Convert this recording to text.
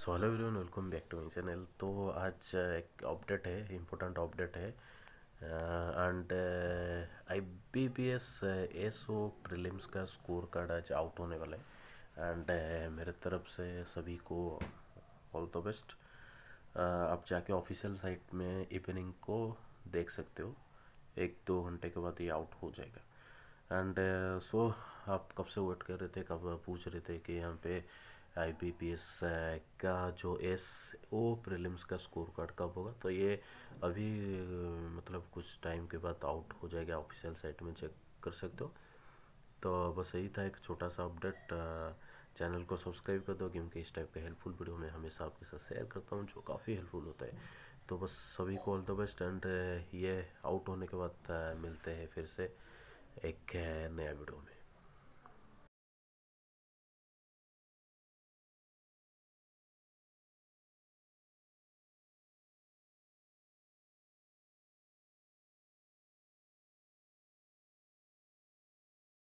so hello everyone welcome back to my channel तो आज uh, एक अपडेट है इम्पोर्टेंट अपडेट है and I B P S S O prelims का score card आज out होने वाला है एंड uh, मेरे तरफ से सभी को ऑल द बेस्ट आप जाके ऑफिशियल साइट में इवनिंग को देख सकते हो एक दो घंटे के बाद ये आउट हो जाएगा एंड सो uh, so, आप कब से वेट कर रहे थे कब पूछ रहे थे कि यहाँ पे आईबीपीएस eh, का जो एस ओ प्रीलिम्स का स्कोर कार्ड कब होगा तो ये अभी मतलब कुछ टाइम के बाद आउट हो जाएगा ऑफिशियल साइट में चेक कर सकते हो तो बस यही था एक छोटा सा अपडेट चैनल को सब्सक्राइब कर दो क्योंकि इस टाइप के हेल्पफुल वीडियो मैं हमेशा आपके साथ शेयर करता हूँ जो काफ़ी हेल्पफुल होता है तो बस सभी को ऑल द बेस्ट एंड ये आउट होने के बाद मिलते हैं फिर से एक नया वीडियो में